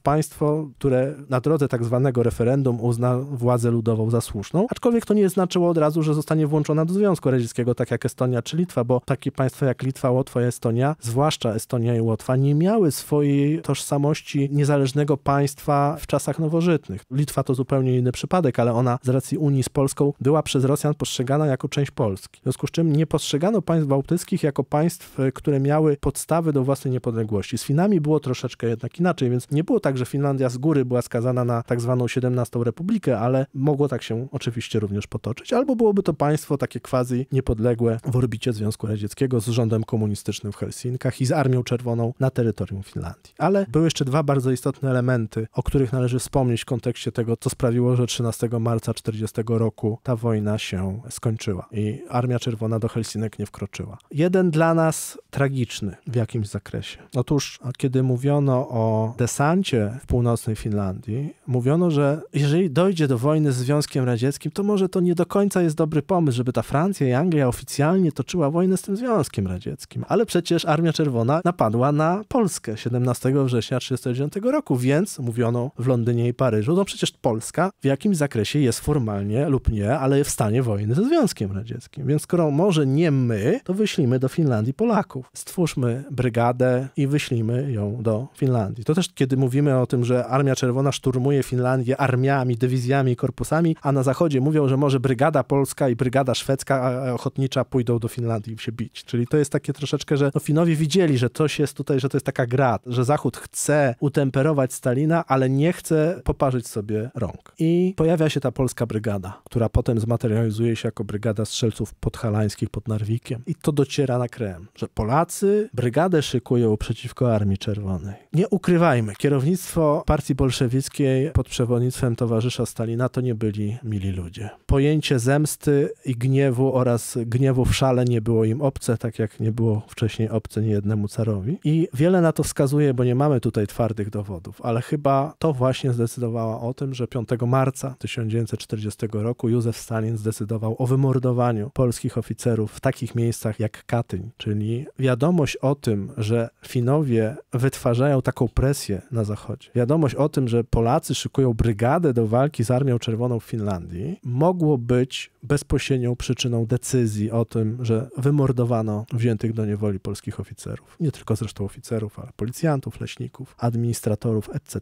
państwo, które na drodze tak zwanego referendum uzna władzę ludową za słuszną, aczkolwiek to nie znaczyło od razu, że zostanie włączona do Związku Radzieckiego, tak jak Estonia czy Litwa, bo takie państwa jak Litwa, Łotwa i Estonia, zwłaszcza Estonia i Łotwa, nie miały swojej tożsamości niezależnego państwa w czasach nowożytnych. Litwa to zupełnie zupełnie inny przypadek, ale ona z racji Unii z Polską była przez Rosjan postrzegana jako część Polski. W związku z czym nie postrzegano państw bałtyckich jako państw, e, które miały podstawy do własnej niepodległości. Z Finami było troszeczkę jednak inaczej, więc nie było tak, że Finlandia z góry była skazana na tak zwaną XVII Republikę, ale mogło tak się oczywiście również potoczyć, albo byłoby to państwo takie quasi niepodległe w orbicie Związku Radzieckiego z rządem komunistycznym w Helsinkach i z Armią Czerwoną na terytorium Finlandii. Ale były jeszcze dwa bardzo istotne elementy, o których należy wspomnieć w kontekście tego, co sprawiło sprawiło, że 13 marca 40 roku ta wojna się skończyła i Armia Czerwona do Helsinek nie wkroczyła. Jeden dla nas tragiczny w jakimś zakresie. Otóż, kiedy mówiono o desancie w północnej Finlandii, mówiono, że jeżeli dojdzie do wojny z Związkiem Radzieckim, to może to nie do końca jest dobry pomysł, żeby ta Francja i Anglia oficjalnie toczyła wojnę z tym Związkiem Radzieckim. Ale przecież Armia Czerwona napadła na Polskę 17 września 1939 roku, więc mówiono w Londynie i Paryżu, no przecież Polska w jakim zakresie jest formalnie lub nie, ale w stanie wojny ze Związkiem Radzieckim. Więc skoro może nie my, to wyślimy do Finlandii Polaków. Stwórzmy brygadę i wyślimy ją do Finlandii. To też kiedy mówimy o tym, że Armia Czerwona szturmuje Finlandię armiami, dywizjami, korpusami, a na zachodzie mówią, że może brygada polska i brygada szwedzka ochotnicza pójdą do Finlandii się bić. Czyli to jest takie troszeczkę, że no Finowie widzieli, że coś jest tutaj, że to jest taka gra, że Zachód chce utemperować Stalina, ale nie chce poparzyć sobie rąk. I pojawia się ta polska brygada, która potem zmaterializuje się jako brygada strzelców podhalańskich pod Narwikiem. I to dociera na krem, że Polacy brygadę szykują przeciwko Armii Czerwonej. Nie ukrywajmy, kierownictwo partii bolszewickiej pod przewodnictwem towarzysza Stalina to nie byli mili ludzie. Pojęcie zemsty i gniewu oraz gniewu w szale nie było im obce, tak jak nie było wcześniej obce niejednemu carowi. I wiele na to wskazuje, bo nie mamy tutaj twardych dowodów, ale chyba to właśnie zdecydowało o tym, że 5 10 marca 1940 roku Józef Stalin zdecydował o wymordowaniu polskich oficerów w takich miejscach jak Katyń, czyli wiadomość o tym, że Finowie wytwarzają taką presję na Zachodzie, wiadomość o tym, że Polacy szykują brygadę do walki z Armią Czerwoną w Finlandii, mogło być bezpośrednią przyczyną decyzji o tym, że wymordowano wziętych do niewoli polskich oficerów. Nie tylko zresztą oficerów, ale policjantów, leśników, administratorów, etc.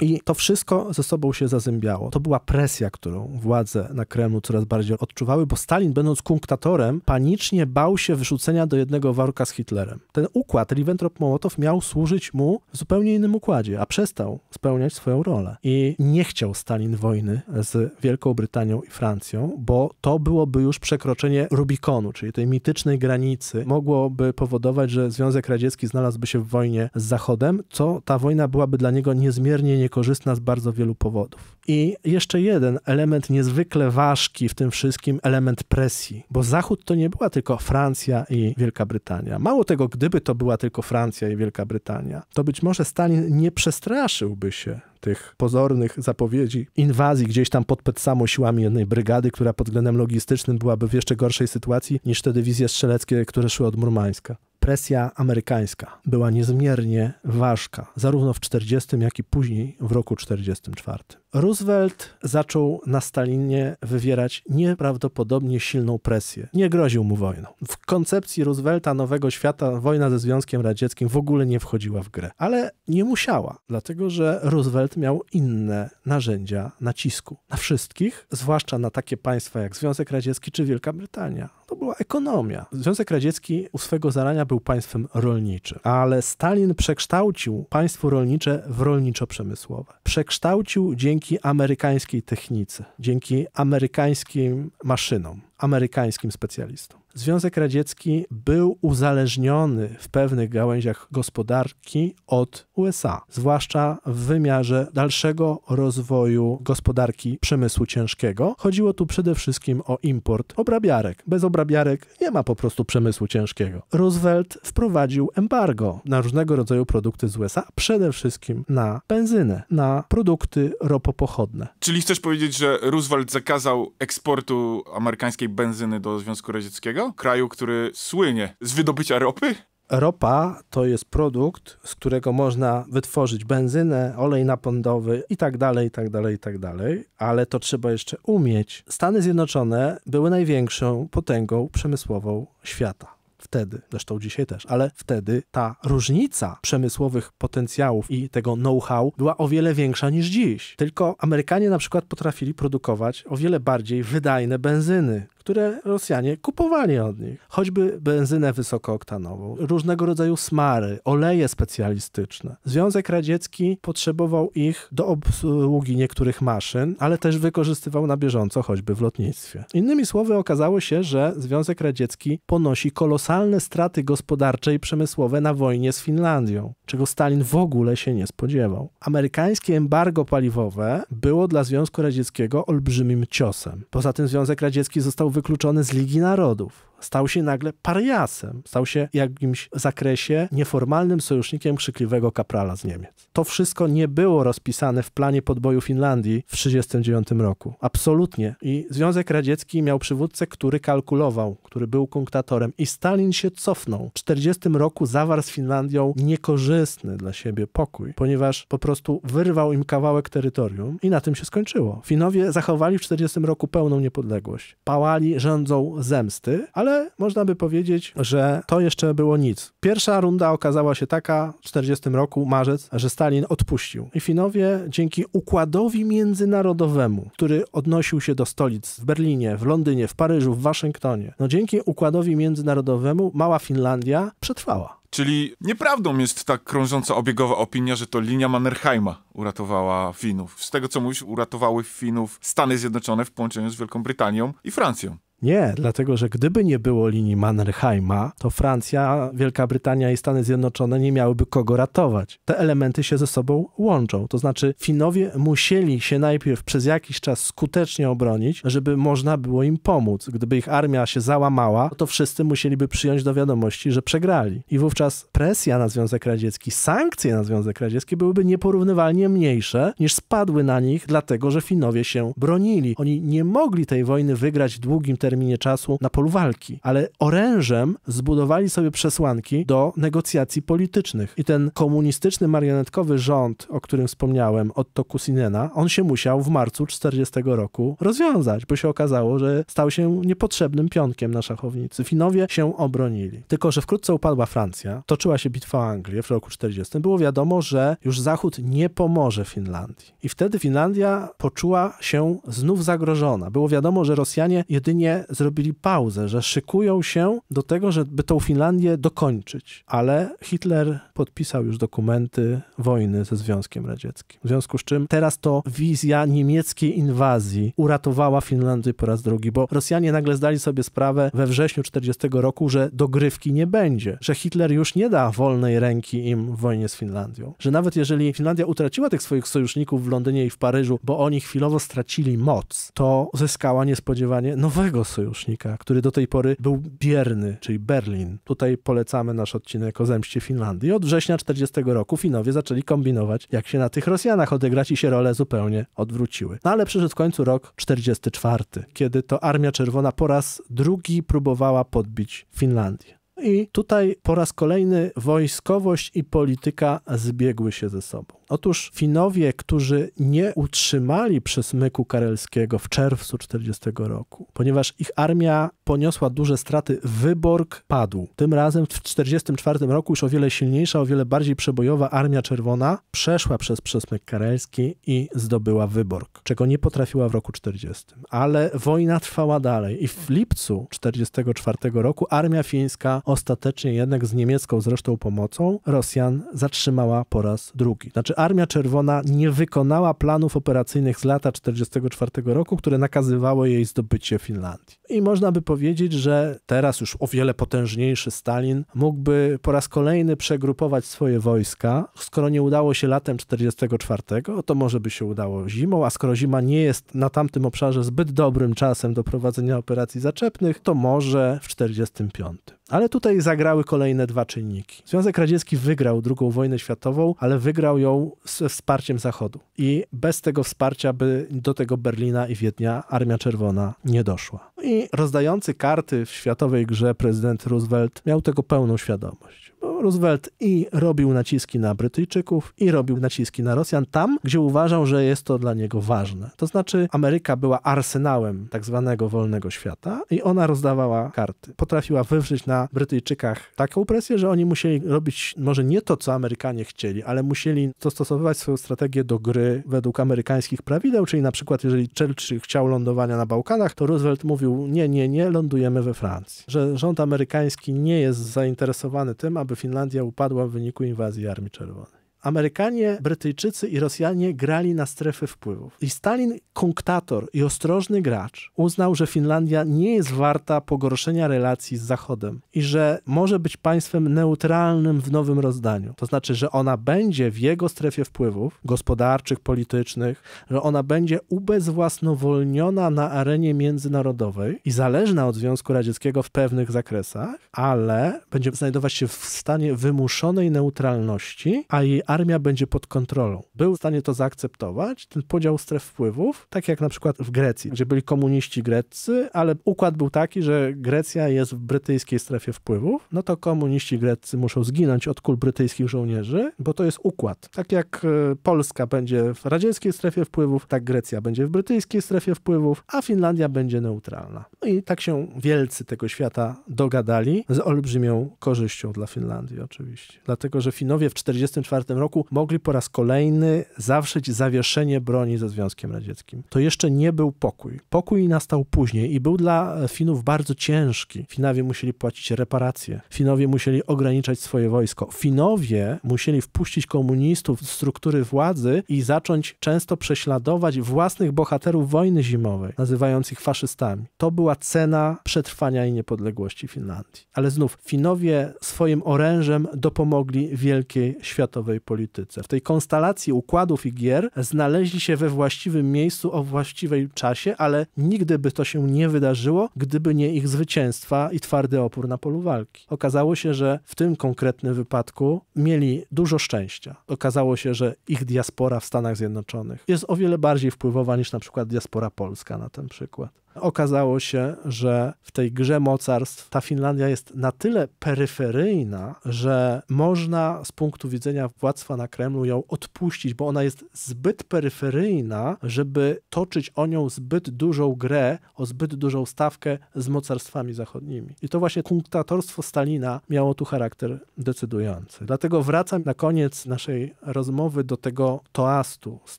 I to wszystko ze sobą się zazębiało biało. To była presja, którą władze na Kremlu coraz bardziej odczuwały, bo Stalin, będąc kunktatorem, panicznie bał się wyrzucenia do jednego worka z Hitlerem. Ten układ Ribbentrop-Mołotow miał służyć mu w zupełnie innym układzie, a przestał spełniać swoją rolę. I nie chciał Stalin wojny z Wielką Brytanią i Francją, bo to byłoby już przekroczenie Rubikonu, czyli tej mitycznej granicy. Mogłoby powodować, że Związek Radziecki znalazłby się w wojnie z Zachodem, co ta wojna byłaby dla niego niezmiernie niekorzystna z bardzo wielu powodów. I jeszcze jeden element niezwykle ważki w tym wszystkim, element presji, bo Zachód to nie była tylko Francja i Wielka Brytania. Mało tego, gdyby to była tylko Francja i Wielka Brytania, to być może Stalin nie przestraszyłby się tych pozornych zapowiedzi inwazji gdzieś tam pod Petsamo siłami jednej brygady, która pod względem logistycznym byłaby w jeszcze gorszej sytuacji niż te dywizje strzeleckie, które szły od Murmańska presja amerykańska była niezmiernie ważka, zarówno w 40, jak i później w roku 44. Roosevelt zaczął na Stalinie wywierać nieprawdopodobnie silną presję. Nie groził mu wojną. W koncepcji Roosevelta nowego świata wojna ze Związkiem Radzieckim w ogóle nie wchodziła w grę, ale nie musiała, dlatego że Roosevelt miał inne narzędzia nacisku na wszystkich, zwłaszcza na takie państwa jak Związek Radziecki czy Wielka Brytania to była ekonomia. Związek Radziecki u swego zarania był państwem rolniczym, ale Stalin przekształcił państwo rolnicze w rolniczo-przemysłowe. Przekształcił dzięki amerykańskiej technice, dzięki amerykańskim maszynom, amerykańskim specjalistom. Związek Radziecki był uzależniony w pewnych gałęziach gospodarki od USA, zwłaszcza w wymiarze dalszego rozwoju gospodarki przemysłu ciężkiego. Chodziło tu przede wszystkim o import obrabiarek. Bez obrabiarek nie ma po prostu przemysłu ciężkiego. Roosevelt wprowadził embargo na różnego rodzaju produkty z USA, przede wszystkim na benzynę, na produkty ropopochodne. Czyli chcesz powiedzieć, że Roosevelt zakazał eksportu amerykańskiej benzyny do Związku Radzieckiego? kraju, który słynie z wydobycia ropy? Ropa to jest produkt, z którego można wytworzyć benzynę, olej napędowy i tak dalej, i tak dalej, i tak dalej, ale to trzeba jeszcze umieć. Stany Zjednoczone były największą potęgą przemysłową świata wtedy, zresztą dzisiaj też, ale wtedy ta różnica przemysłowych potencjałów i tego know-how była o wiele większa niż dziś. Tylko Amerykanie na przykład potrafili produkować o wiele bardziej wydajne benzyny, które Rosjanie kupowali od nich. Choćby benzynę wysokooktanową, różnego rodzaju smary, oleje specjalistyczne. Związek Radziecki potrzebował ich do obsługi niektórych maszyn, ale też wykorzystywał na bieżąco choćby w lotnictwie. Innymi słowy, okazało się, że Związek Radziecki ponosi kolosalne straty gospodarcze i przemysłowe na wojnie z Finlandią, czego Stalin w ogóle się nie spodziewał. Amerykańskie embargo paliwowe było dla Związku Radzieckiego olbrzymim ciosem. Poza tym Związek Radziecki został wykluczony z Ligi Narodów stał się nagle pariasem, stał się w jakimś zakresie nieformalnym sojusznikiem krzykliwego kaprala z Niemiec. To wszystko nie było rozpisane w planie podboju Finlandii w 1939 roku. Absolutnie. I Związek Radziecki miał przywódcę, który kalkulował, który był kunktatorem i Stalin się cofnął. W 1940 roku zawarł z Finlandią niekorzystny dla siebie pokój, ponieważ po prostu wyrwał im kawałek terytorium i na tym się skończyło. Finowie zachowali w 1940 roku pełną niepodległość. Pałali rządzą zemsty, ale ale można by powiedzieć, że to jeszcze było nic. Pierwsza runda okazała się taka w 40 roku, marzec, że Stalin odpuścił. I Finowie dzięki układowi międzynarodowemu, który odnosił się do stolic w Berlinie, w Londynie, w Paryżu, w Waszyngtonie, no dzięki układowi międzynarodowemu mała Finlandia przetrwała. Czyli nieprawdą jest ta krążąca obiegowa opinia, że to linia Mannerheima uratowała Finów. Z tego co mówisz, uratowały Finów Stany Zjednoczone w połączeniu z Wielką Brytanią i Francją. Nie, dlatego że gdyby nie było linii Mannerheima, to Francja, Wielka Brytania i Stany Zjednoczone nie miałyby kogo ratować. Te elementy się ze sobą łączą. To znaczy, Finowie musieli się najpierw przez jakiś czas skutecznie obronić, żeby można było im pomóc. Gdyby ich armia się załamała, to wszyscy musieliby przyjąć do wiadomości, że przegrali. I wówczas presja na Związek Radziecki, sankcje na Związek Radziecki byłyby nieporównywalnie mniejsze niż spadły na nich, dlatego że Finowie się bronili. Oni nie mogli tej wojny wygrać w długim terminie terminie czasu na polu walki, ale orężem zbudowali sobie przesłanki do negocjacji politycznych. I ten komunistyczny marionetkowy rząd, o którym wspomniałem, od Kusinena, on się musiał w marcu 40 roku rozwiązać, bo się okazało, że stał się niepotrzebnym pionkiem na szachownicy. Finowie się obronili. Tylko, że wkrótce upadła Francja, toczyła się bitwa o Anglię w roku 40. Było wiadomo, że już Zachód nie pomoże Finlandii. I wtedy Finlandia poczuła się znów zagrożona. Było wiadomo, że Rosjanie jedynie zrobili pauzę, że szykują się do tego, żeby tą Finlandię dokończyć. Ale Hitler podpisał już dokumenty wojny ze Związkiem Radzieckim. W związku z czym teraz to wizja niemieckiej inwazji uratowała Finlandię po raz drugi, bo Rosjanie nagle zdali sobie sprawę we wrześniu 40 roku, że dogrywki nie będzie, że Hitler już nie da wolnej ręki im w wojnie z Finlandią. Że nawet jeżeli Finlandia utraciła tych swoich sojuszników w Londynie i w Paryżu, bo oni chwilowo stracili moc, to zyskała niespodziewanie nowego sojusznika, który do tej pory był bierny, czyli Berlin. Tutaj polecamy nasz odcinek o zemście Finlandii. Od września 40 roku Finowie zaczęli kombinować, jak się na tych Rosjanach odegrać i się role zupełnie odwróciły. No ale przyszedł w końcu rok 44, kiedy to Armia Czerwona po raz drugi próbowała podbić Finlandię. I tutaj po raz kolejny wojskowość i polityka zbiegły się ze sobą. Otóż Finowie, którzy nie utrzymali przesmyku karelskiego w czerwcu 40 roku, ponieważ ich armia poniosła duże straty, Wyborg padł. Tym razem w 44 roku już o wiele silniejsza, o wiele bardziej przebojowa Armia Czerwona przeszła przez przesmyk karelski i zdobyła Wyborg, czego nie potrafiła w roku 40. Ale wojna trwała dalej i w lipcu 44 roku armia fińska ostatecznie jednak z niemiecką zresztą pomocą Rosjan zatrzymała po raz drugi. Znaczy Armia Czerwona nie wykonała planów operacyjnych z lata 1944 roku, które nakazywało jej zdobycie Finlandii. I można by powiedzieć, że teraz już o wiele potężniejszy Stalin mógłby po raz kolejny przegrupować swoje wojska. Skoro nie udało się latem 1944, to może by się udało zimą, a skoro zima nie jest na tamtym obszarze zbyt dobrym czasem do prowadzenia operacji zaczepnych, to może w 1945. Ale tutaj zagrały kolejne dwa czynniki. Związek Radziecki wygrał II wojnę światową, ale wygrał ją ze wsparciem Zachodu. I bez tego wsparcia by do tego Berlina i Wiednia Armia Czerwona nie doszła. I rozdający karty w światowej grze prezydent Roosevelt miał tego pełną świadomość bo Roosevelt i robił naciski na Brytyjczyków, i robił naciski na Rosjan tam, gdzie uważał, że jest to dla niego ważne. To znaczy, Ameryka była arsenałem tak zwanego wolnego świata i ona rozdawała karty. Potrafiła wywrzeć na Brytyjczykach taką presję, że oni musieli robić może nie to, co Amerykanie chcieli, ale musieli dostosowywać swoją strategię do gry według amerykańskich prawideł, czyli na przykład, jeżeli Churchill chciał lądowania na Bałkanach, to Roosevelt mówił: Nie, nie, nie, lądujemy we Francji. Że rząd amerykański nie jest zainteresowany tym, aby aby Finlandia upadła w wyniku inwazji Armii Czerwonej. Amerykanie, Brytyjczycy i Rosjanie grali na strefy wpływów. I Stalin, konktator i ostrożny gracz, uznał, że Finlandia nie jest warta pogorszenia relacji z Zachodem i że może być państwem neutralnym w nowym rozdaniu. To znaczy, że ona będzie w jego strefie wpływów gospodarczych, politycznych, że ona będzie ubezwłasnowolniona na arenie międzynarodowej i zależna od Związku Radzieckiego w pewnych zakresach, ale będzie znajdować się w stanie wymuszonej neutralności, a jej armia będzie pod kontrolą. Był w stanie to zaakceptować, ten podział stref wpływów, tak jak na przykład w Grecji, gdzie byli komuniści greccy, ale układ był taki, że Grecja jest w brytyjskiej strefie wpływów, no to komuniści greccy muszą zginąć od kul brytyjskich żołnierzy, bo to jest układ. Tak jak e, Polska będzie w radzieckiej strefie wpływów, tak Grecja będzie w brytyjskiej strefie wpływów, a Finlandia będzie neutralna. No i tak się wielcy tego świata dogadali z olbrzymią korzyścią dla Finlandii oczywiście. Dlatego, że Finowie w 1944 roku mogli po raz kolejny zawrzeć zawieszenie broni ze Związkiem Radzieckim. To jeszcze nie był pokój. Pokój nastał później i był dla Finów bardzo ciężki. Finowie musieli płacić reparacje, Finowie musieli ograniczać swoje wojsko. Finowie musieli wpuścić komunistów z struktury władzy i zacząć często prześladować własnych bohaterów wojny zimowej, nazywając ich faszystami. To była cena przetrwania i niepodległości Finlandii. Ale znów, Finowie swoim orężem dopomogli wielkiej światowej polityce. W tej konstelacji układów i gier znaleźli się we właściwym miejscu o właściwej czasie, ale nigdy by to się nie wydarzyło, gdyby nie ich zwycięstwa i twardy opór na polu walki. Okazało się, że w tym konkretnym wypadku mieli dużo szczęścia. Okazało się, że ich diaspora w Stanach Zjednoczonych jest o wiele bardziej wpływowa niż na przykład diaspora polska na ten przykład. Okazało się, że w tej grze mocarstw ta Finlandia jest na tyle peryferyjna, że można z punktu widzenia władztwa na Kremlu ją odpuścić, bo ona jest zbyt peryferyjna, żeby toczyć o nią zbyt dużą grę, o zbyt dużą stawkę z mocarstwami zachodnimi. I to właśnie punktatorstwo Stalina miało tu charakter decydujący. Dlatego wracam na koniec naszej rozmowy do tego toastu z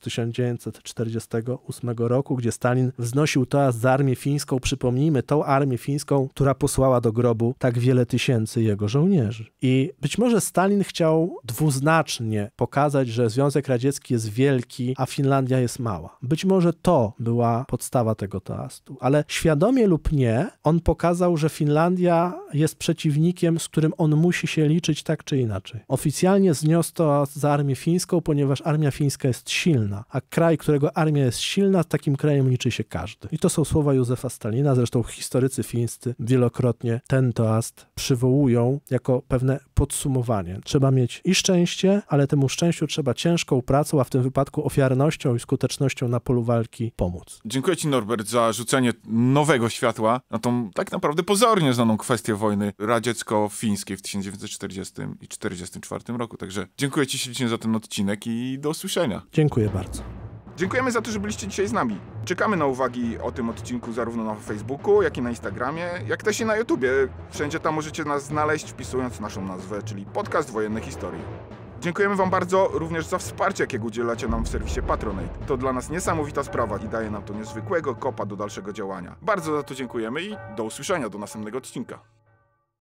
1948 roku, gdzie Stalin wznosił toast z armii armię fińską, przypomnijmy, tą armię fińską, która posłała do grobu tak wiele tysięcy jego żołnierzy. I być może Stalin chciał dwuznacznie pokazać, że Związek Radziecki jest wielki, a Finlandia jest mała. Być może to była podstawa tego toastu, ale świadomie lub nie, on pokazał, że Finlandia jest przeciwnikiem, z którym on musi się liczyć tak czy inaczej. Oficjalnie zniósł to za armię fińską, ponieważ armia fińska jest silna, a kraj, którego armia jest silna, z takim krajem liczy się każdy. I to są słowa Józefa Stalina. Zresztą historycy fińscy wielokrotnie ten toast przywołują jako pewne podsumowanie. Trzeba mieć i szczęście, ale temu szczęściu trzeba ciężką pracą, a w tym wypadku ofiarnością i skutecznością na polu walki pomóc. Dziękuję Ci Norbert za rzucenie nowego światła na tą tak naprawdę pozornie znaną kwestię wojny radziecko-fińskiej w 1940 i 1944 roku. Także dziękuję Ci ślicznie za ten odcinek i do usłyszenia. Dziękuję bardzo. Dziękujemy za to, że byliście dzisiaj z nami. Czekamy na uwagi o tym odcinku zarówno na Facebooku, jak i na Instagramie, jak też i na YouTubie. Wszędzie tam możecie nas znaleźć wpisując naszą nazwę, czyli Podcast Wojennej Historii. Dziękujemy Wam bardzo również za wsparcie, jakie udzielacie nam w serwisie Patronate. To dla nas niesamowita sprawa i daje nam to niezwykłego kopa do dalszego działania. Bardzo za to dziękujemy i do usłyszenia do następnego odcinka.